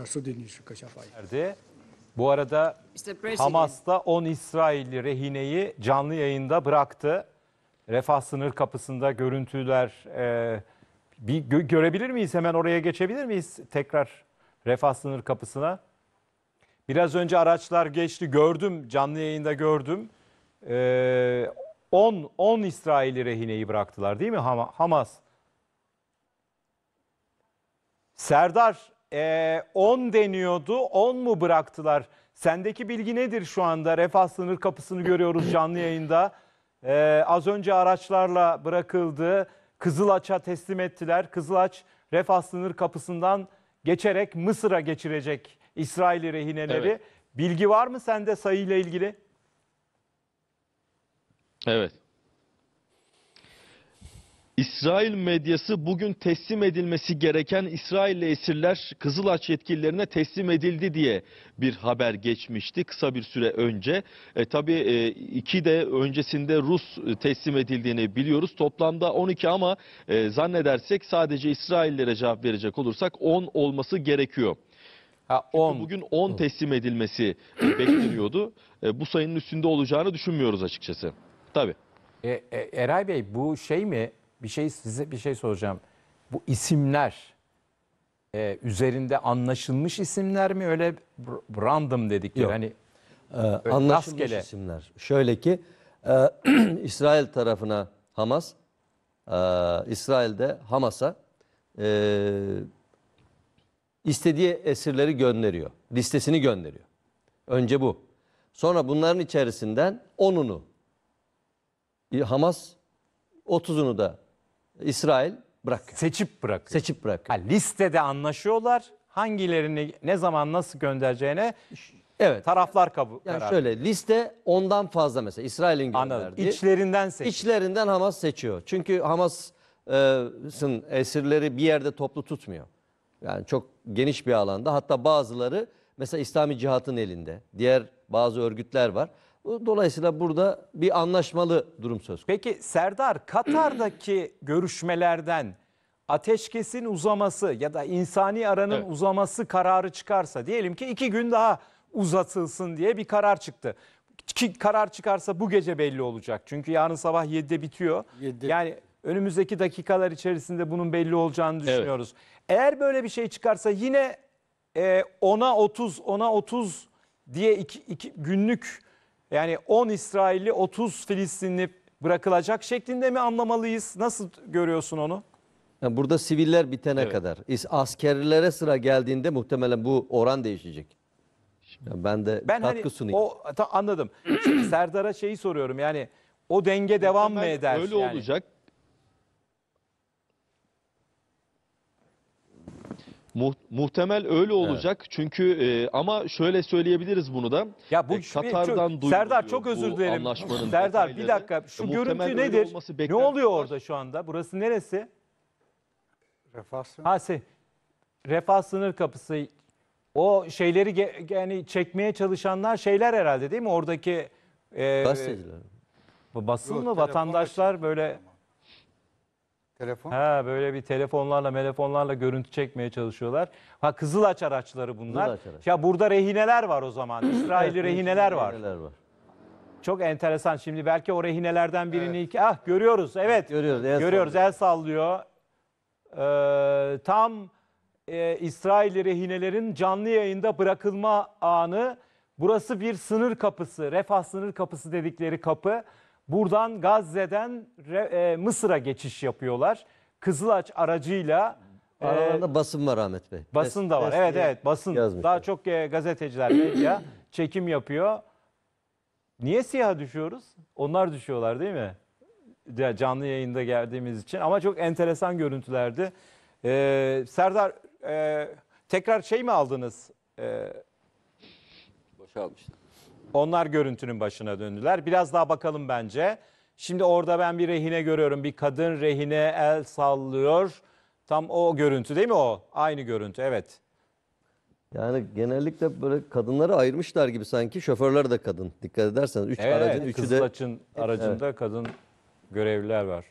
Nasıl dinliyorsun kaça Nerede? Bu arada Hamas da 10 İsrailli rehineyi canlı yayında bıraktı. Refah sınır kapısında görüntüler e, bir gö- görebilir miyiz? Hemen oraya geçebilir miyiz? Tekrar Refah sınır kapısına. Biraz önce araçlar geçti gördüm canlı yayında gördüm. E, 10 10 İsrailli rehineyi bıraktılar değil mi Hamas? Serdar e, ee, 10 deniyordu. 10 mu bıraktılar? Sendeki bilgi nedir şu anda? Refah sınır kapısını görüyoruz canlı yayında. E, az önce araçlarla bırakıldı. Kızılaç'a teslim ettiler. Kızılaç refah sınır kapısından geçerek Mısır'a geçirecek İsrail rehineleri. Evet. Bilgi var mı sende sayıyla ilgili? Evet. İsrail medyası bugün teslim edilmesi gereken İsrailli esirler Kızılaç yetkililerine teslim edildi diye bir haber geçmişti kısa bir süre önce. E, tabii e, iki de öncesinde Rus e, teslim edildiğini biliyoruz. Toplamda 12 ama e, zannedersek sadece İsraillere cevap verecek olursak 10 olması gerekiyor. Ha, 10. Bugün 10 teslim edilmesi e, bekleniyordu. E, bu sayının üstünde olacağını düşünmüyoruz açıkçası. Tabii. E, e, Eray Bey bu şey mi bir şey size bir şey soracağım. Bu isimler e, üzerinde anlaşılmış isimler mi öyle random dedik Yok. hani ee, anlaşılmış rastgele. isimler. Şöyle ki e, İsrail tarafına Hamas, e, İsrail'de Hamas'a e, istediği esirleri gönderiyor. Listesini gönderiyor. Önce bu. Sonra bunların içerisinden 10'unu Hamas 30'unu da İsrail bırakıyor. Seçip bırakıyor. Seçip bırakıyor. Ha, listede anlaşıyorlar. Hangilerini ne zaman nasıl göndereceğine Evet. Taraflar kabul yani karar. şöyle liste ondan fazla mesela İsrail'in gönderdiği. Anladım. İçlerinden seçiyor. İçlerinden Hamas seçiyor. Çünkü Hamas'ın esirleri bir yerde toplu tutmuyor. Yani çok geniş bir alanda. Hatta bazıları mesela İslami Cihat'ın elinde. Diğer bazı örgütler var. Dolayısıyla burada bir anlaşmalı durum söz konusu. Peki Serdar Katar'daki görüşmelerden ateşkesin uzaması ya da insani aranın Evet. uzaması kararı çıkarsa diyelim ki iki gün daha uzatılsın diye bir karar çıktı. Ki karar çıkarsa bu gece belli olacak. Çünkü yarın sabah 7'de bitiyor. Yedide. Yani önümüzdeki dakikalar içerisinde bunun belli olacağını düşünüyoruz. Eğer böyle bir şey çıkarsa yine e, 10'a 30, 10'a 30 diye iki, iki günlük yani 10 İsrailli 30 Filistinli bırakılacak şeklinde mi anlamalıyız? Nasıl görüyorsun onu? Yani burada siviller bitene evet. kadar. Askerlere sıra geldiğinde muhtemelen bu oran değişecek. Yani ben de ben hani katkı hani sunayım. O, ta, anladım. Şimdi Serdar'a şeyi soruyorum yani o denge devam mı eder? Öyle yani? olacak. muhtemel öyle olacak evet. çünkü e, ama şöyle söyleyebiliriz bunu da. Ya bu e, Katar'dan çok, Serdar çok özür dilerim. Serdar bir dakika şu e, görüntü nedir? Ne oluyor orada şu anda? Burası neresi? Refah sınır. Ha, se, şey, refah sınır kapısı. O şeyleri yani çekmeye çalışanlar şeyler herhalde değil mi? Oradaki e, basın mı vatandaşlar böyle Telefon? Ha böyle bir telefonlarla, telefonlarla görüntü çekmeye çalışıyorlar. Ha Kızılaç araçları bunlar. Kızılaç araç. Ya burada rehineler var o zaman. İsrailli rehineler var. Neler var? Çok enteresan şimdi belki o rehinelerden birini iki ah görüyoruz. Evet. Görüyoruz. El Görüyoruz sallıyor. el sallıyor. Ee, tam e, İsrailli rehinelerin canlı yayında bırakılma anı. Burası bir sınır kapısı. Refah sınır kapısı dedikleri kapı. Buradan Gazze'den e, Mısır'a geçiş yapıyorlar. Kızılaç aracıyla e, Aralarında basın var Ahmet Bey. Basın da var. Evet evet basın. Daha çok e, gazeteciler medya çekim yapıyor. Niye siyah düşüyoruz? Onlar düşüyorlar değil mi? Canlı yayında geldiğimiz için. Ama çok enteresan görüntülerdi. Ee, Serdar e, tekrar şey mi aldınız? Ee, Boşalmıştım. Onlar görüntünün başına döndüler. Biraz daha bakalım bence. Şimdi orada ben bir rehine görüyorum. Bir kadın rehine el sallıyor. Tam o görüntü değil mi o? Aynı görüntü evet. Yani genellikle böyle kadınları ayırmışlar gibi sanki. Şoförler de kadın. Dikkat ederseniz. Üç evet, aracın üçü de... Kızılaç'ın aracında evet. kadın görevliler var.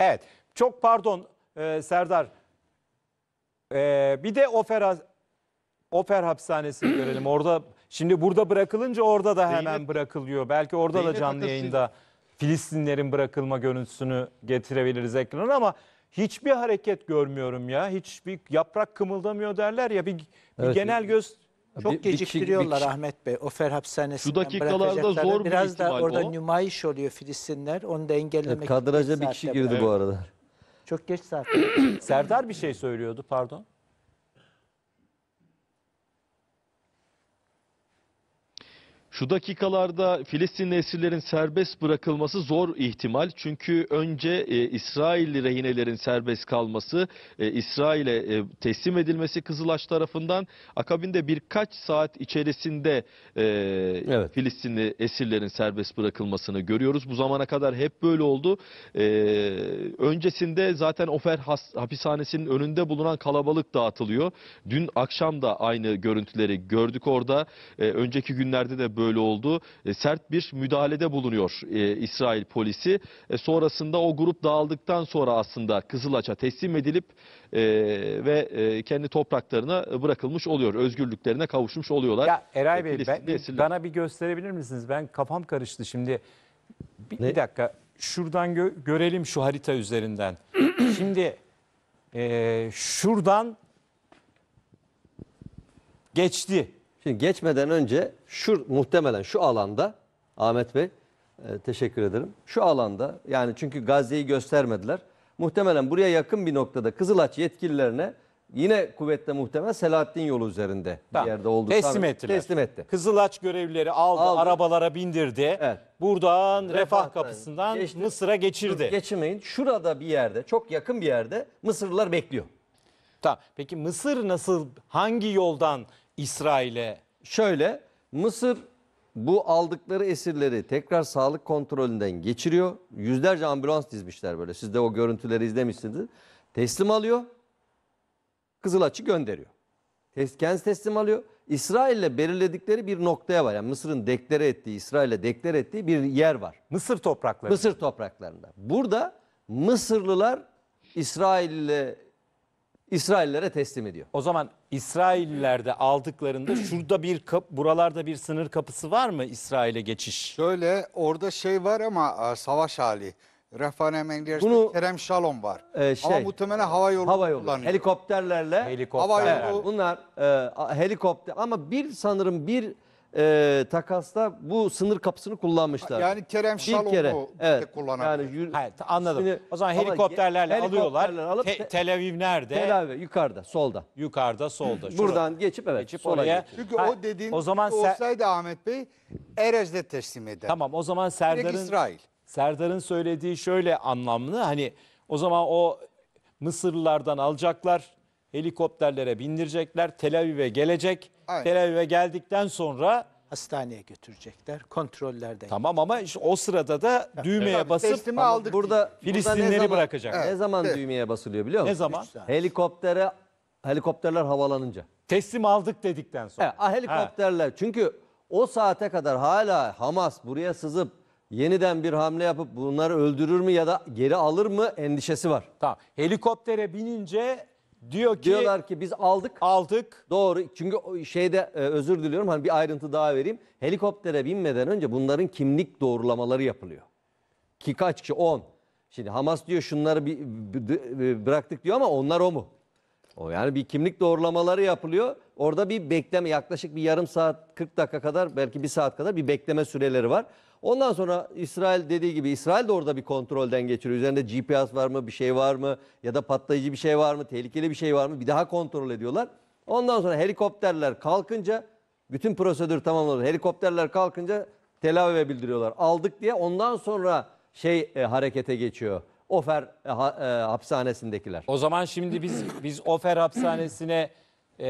Evet. Çok pardon e, Serdar. E, bir de o Oper Hapishanesi'ni görelim. Orada şimdi burada bırakılınca orada da hemen Zeynep- bırakılıyor. Belki orada da Zeynep canlı Atatürk- yayında Filistinlerin bırakılma görüntüsünü getirebiliriz ekrana ama hiçbir hareket görmüyorum ya. Hiçbir yaprak kımıldamıyor derler ya. Bir, bir Evet. genel göz Çok Bir- bir kişi- bir kişi- Ahmet Bey. Ofer hapishanesinden Şu dakikalarda zor bir Biraz da orada o. nümayiş oluyor Filistinler. Onu da engellemek için geç Kadraja bir kişi girdi bu arada. Çok geç saatte. Serdar bir şey söylüyordu pardon. Şu dakikalarda Filistinli esirlerin serbest bırakılması zor ihtimal. Çünkü önce e, İsrailli rehinelerin serbest kalması, e, İsrail'e e, teslim edilmesi Kızılaç tarafından akabinde birkaç saat içerisinde e, evet. Filistinli esirlerin serbest bırakılmasını görüyoruz. Bu zamana kadar hep böyle oldu. E, öncesinde zaten Ofer has, hapishanesinin önünde bulunan kalabalık dağıtılıyor. Dün akşam da aynı görüntüleri gördük orada. E, önceki günlerde de böyle böyle oldu. E, sert bir müdahalede bulunuyor e, İsrail polisi. E, sonrasında o grup dağıldıktan sonra aslında Kızılaç'a teslim edilip ve kendi topraklarına bırakılmış oluyor. Özgürlüklerine kavuşmuş oluyorlar. Ya Eray Bey ben, bana bir gösterebilir misiniz? Ben kafam karıştı şimdi. Bir, bir dakika şuradan gö görelim şu harita üzerinden. şimdi e, şuradan geçti. Şimdi geçmeden önce şu muhtemelen şu alanda Ahmet Bey e, teşekkür ederim. Şu alanda yani çünkü Gazze'yi göstermediler. Muhtemelen buraya yakın bir noktada Kızılaç yetkililerine yine kuvvetle muhtemel Selahattin yolu üzerinde tamam. bir yerde oldu. Teslim sanırım. ettiler. Teslim etti. Kızılaç görevlileri aldı, aldı. arabalara bindirdi. Evet. Buradan Refah, Refah kapısından geçti. Mısır'a geçirdi. Geçirmeyin. Şurada bir yerde, çok yakın bir yerde Mısırlılar bekliyor. Tamam. Peki Mısır nasıl hangi yoldan İsrail'e? Şöyle Mısır bu aldıkları esirleri tekrar sağlık kontrolünden geçiriyor. Yüzlerce ambulans dizmişler böyle. Siz de o görüntüleri izlemişsiniz. Teslim alıyor. Kızılaç'ı gönderiyor. Test, kendisi teslim alıyor. İsrail'le belirledikleri bir noktaya var. Yani Mısır'ın deklare ettiği, İsrail'le deklare ettiği bir yer var. Mısır toprakları. Mısır topraklarında. Burada Mısırlılar İsrail'le İsraillere teslim ediyor. O zaman İsrail'lerde aldıklarında şurada bir kap, buralarda bir sınır kapısı var mı İsrail'e geçiş? Şöyle orada şey var ama e, savaş hali. Refahane Bunu- Menderes'te Kerem Şalom var. Ee, şey, Ama muhtemelen hava yolu hava yolu, kullanıyor. helikopterlerle. Helikopter. Hava yolu- bunlar e, helikopter ama bir sanırım bir e, takasta bu sınır kapısını kullanmışlar. Yani Kerem Şaloğlu kere, evet, kullanan. Yani yürü, anladım. Şimdi, o zaman helikopterlerle alıyorlar. Helikopterler alıp, te, Tel Aviv nerede? Tel Aviv yukarıda, solda. Yukarıda, solda. Buradan geçip evet geçip oraya. Çünkü ha, o dediğin o zaman olsaydı Ahmet Bey Erez'de teslim eder. Tamam o zaman Serdar'ın Serdar'ın söylediği şöyle anlamlı. Hani o zaman o Mısırlılardan alacaklar helikopterlere bindirecekler. Tel Aviv'e gelecek. Aynen. Tel Aviv'e geldikten sonra hastaneye götürecekler. Kontrollerden. Tamam ama işte o sırada da düğmeye basıp aldık. Burada Filistinleri burada ne bırakacak. Ne zaman Evet. düğmeye basılıyor biliyor musun? Ne zaman? Helikoptere helikopterler havalanınca. Teslim aldık dedikten sonra. He, a, helikopterler. Çünkü o saate kadar hala Hamas buraya sızıp yeniden bir hamle yapıp bunları öldürür mü ya da geri alır mı endişesi var. Tamam. Helikoptere binince Diyor ki Diyorlar ki biz aldık. aldık. Doğru. Çünkü şeyde e, özür diliyorum hani bir ayrıntı daha vereyim. Helikoptere binmeden önce bunların kimlik doğrulamaları yapılıyor. Ki kaç kişi? 10. Şimdi Hamas diyor şunları bir- bıraktık diyor ama onlar o mu? O yani bir kimlik doğrulamaları yapılıyor. Orada bir bekleme yaklaşık bir yarım saat 40 dakika kadar belki bir saat kadar bir bekleme süreleri var. Ondan sonra İsrail dediği gibi İsrail de orada bir kontrolden geçiriyor. Üzerinde GPS var mı, bir şey var mı ya da patlayıcı bir şey var mı, tehlikeli bir şey var mı bir daha kontrol ediyorlar. Ondan sonra helikopterler kalkınca bütün prosedür tamamlanıyor. Helikopterler kalkınca Tel Aviv'e bildiriyorlar. Aldık diye ondan sonra şey e, harekete geçiyor. Ofer e, ha, e, hapishanesindekiler. O zaman şimdi biz biz Ofer hapishanesine e,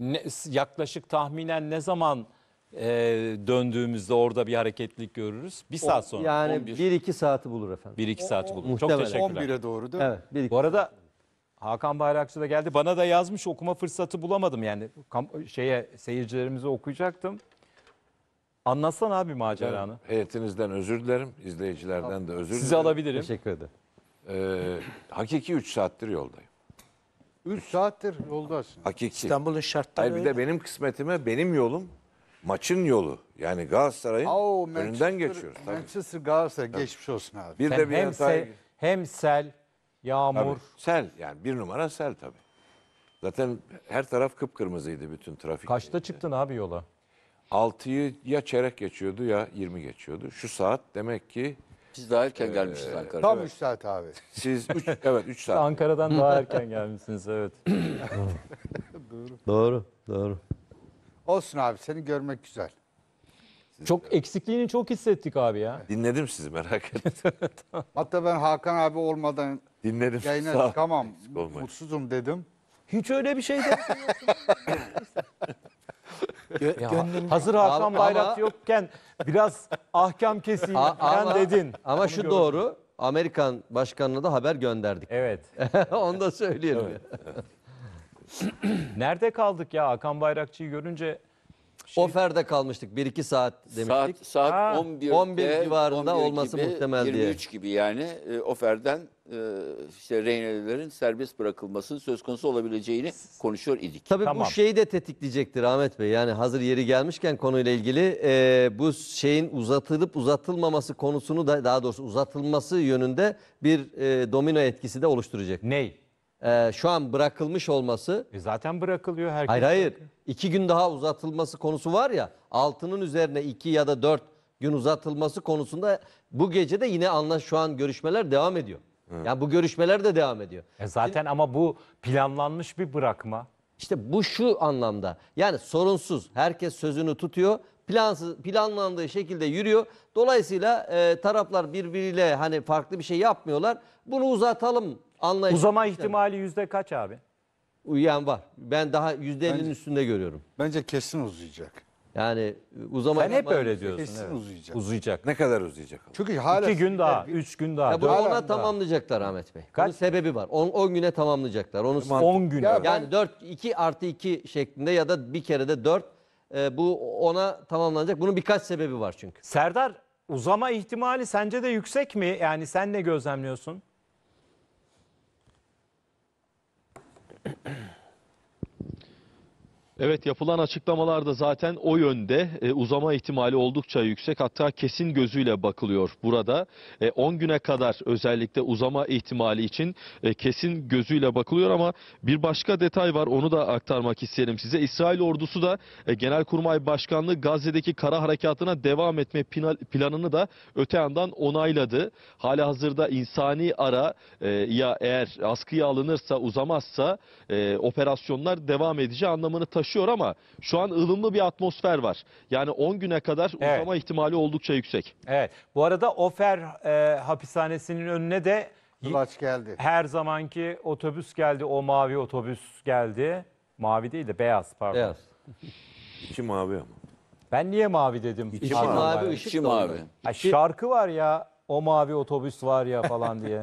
ne, yaklaşık tahminen ne zaman e, döndüğümüzde orada bir hareketlik görürüz. Bir saat sonra. Yani 11. 1-2 saati bulur efendim. Bir iki saati bulur. Çok teşekkürler. 11'e doğru değil mi? Evet, bir, iki Bu arada Hakan Bayrakçı da geldi. Bana da yazmış okuma fırsatı bulamadım. Yani şeye seyircilerimize okuyacaktım. Anlatsan abi maceranı. Heyetinizden özür dilerim, izleyicilerden de özür Sizi dilerim. alabilirim. teşekkür ederim. Ee, hakiki 3 saattir yoldayım. 3 saattir yoldasın. Hakiki. İstanbul'un şartları Hayır bir öyle. de benim kısmetime benim yolum maçın yolu. Yani Galatasaray'ın Aa, önünden geçiyoruz. Tabii. Manchester Galatasaray geçmiş olsun abi. Bir de bir hem, yatağa... sel, hem sel, yağmur. Tabii, sel yani bir numara sel tabii. Zaten her taraf kıpkırmızıydı bütün trafik. Kaçta çıktın abi yola? Altıyı ya çeyrek geçiyordu ya 20 geçiyordu. Şu saat demek ki biz daha erken ee, gelmişiz ee, Ankara'da. Tam 3 saat abi. Siz üç, evet 3 saat. Ankara'dan daha erken gelmişsiniz evet. doğru. Doğru, doğru. Olsun abi seni görmek güzel. Siz Çok eksikliğini çok hissettik abi ya. Dinledim sizi merak ettim. Hatta ben Hakan abi olmadan Dinledim. Sağ yayına ol. çıkamam. Mutsuzum dedim. Hiç öyle bir şey de. Ya, hazır Hakan Ama- Bayrak yokken biraz ahkam keseyim ama- ben dedin. Ama şu doğru. Amerikan başkanına da haber gönderdik. Evet. Onu da söyleyelim. ya. Nerede kaldık ya Hakan Bayrakçı'yı görünce? Şey... Ofer'de kalmıştık 1-2 saat demiştik. Saat, saat 11, 11 civarında 11 olması gibi, muhtemel 23 diye. 23 gibi yani e, Ofer'den e, işte Reynelilerin serbest bırakılmasının söz konusu olabileceğini konuşuyor idik. Tabii tamam. bu şeyi de tetikleyecektir Ahmet Bey. Yani hazır yeri gelmişken konuyla ilgili e, bu şeyin uzatılıp uzatılmaması konusunu da daha doğrusu uzatılması yönünde bir e, domino etkisi de oluşturacak. Ney? e, şu an bırakılmış olması. E zaten bırakılıyor herkes. Hayır hayır. Bırakıyor. İki gün daha uzatılması konusu var ya. Altının üzerine iki ya da dört gün uzatılması konusunda bu gece de yine anla şu an görüşmeler devam ediyor. Hı. Yani bu görüşmeler de devam ediyor. E zaten ama bu planlanmış bir bırakma. İşte bu şu anlamda. Yani sorunsuz. Herkes sözünü tutuyor plansız planlandığı şekilde yürüyor. Dolayısıyla e, taraflar birbiriyle hani farklı bir şey yapmıyorlar. Bunu uzatalım anlayış. Uzama ihtimali yüzde kaç abi? Uyan var. Ben daha yüzde ellinin üstünde görüyorum. Bence kesin uzayacak. Yani uzama Sen hep ihtimali- öyle diyorsun. Kesin uzayacak. Uzayacak. Ne kadar uzayacak? Çünkü hala İki gün daha, üç gün daha, Ya bunu dört gün ona daha. tamamlayacaklar Ahmet Bey. Kaç? Bunun sebebi var. On güne tamamlayacaklar. Onun 10 gün. Yani dört iki artı iki şeklinde ya da bir kere de 4 ee, bu ona tamamlanacak. Bunun birkaç sebebi var çünkü. Serdar uzama ihtimali sence de yüksek mi? Yani sen ne gözlemliyorsun? Evet yapılan açıklamalarda zaten o yönde e, uzama ihtimali oldukça yüksek hatta kesin gözüyle bakılıyor burada. 10 e, güne kadar özellikle uzama ihtimali için e, kesin gözüyle bakılıyor ama bir başka detay var onu da aktarmak isterim size. İsrail ordusu da e, Genelkurmay Başkanlığı Gazze'deki kara harekatına devam etme planını da öte yandan onayladı. Hala hazırda insani ara e, ya eğer askıya alınırsa uzamazsa e, operasyonlar devam edici anlamını taşıyor ulaşıyor ama şu an ılımlı bir atmosfer var. Yani 10 güne kadar evet. uzama ihtimali oldukça yüksek. Evet. Bu arada Ofer e, hapishanesinin önüne de Kulaç geldi. Her zamanki otobüs geldi. O mavi otobüs geldi. Mavi değil de beyaz pardon. Beyaz. İçi mavi ama. Ben niye mavi dedim? İçi, mavi, mavi ışık mavi. mavi. Ha, şarkı var ya o mavi otobüs var ya falan diye.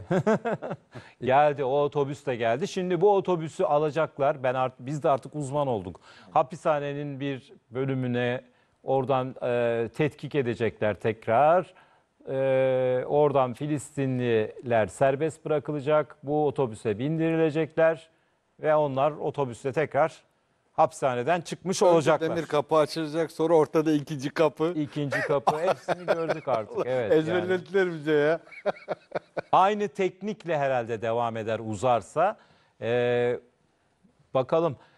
geldi o otobüs de geldi. Şimdi bu otobüsü alacaklar. Ben art, biz de artık uzman olduk. Hapishanenin bir bölümüne oradan e, tetkik edecekler tekrar. E, oradan Filistinliler serbest bırakılacak. Bu otobüse bindirilecekler ve onlar otobüste tekrar hapishaneden çıkmış Önce olacaklar. Demir kapı açılacak sonra ortada ikinci kapı. İkinci kapı hepsini gördük artık. Evet, Ezberlettiler yani. bize ya. Aynı teknikle herhalde devam eder uzarsa. Ee, bakalım.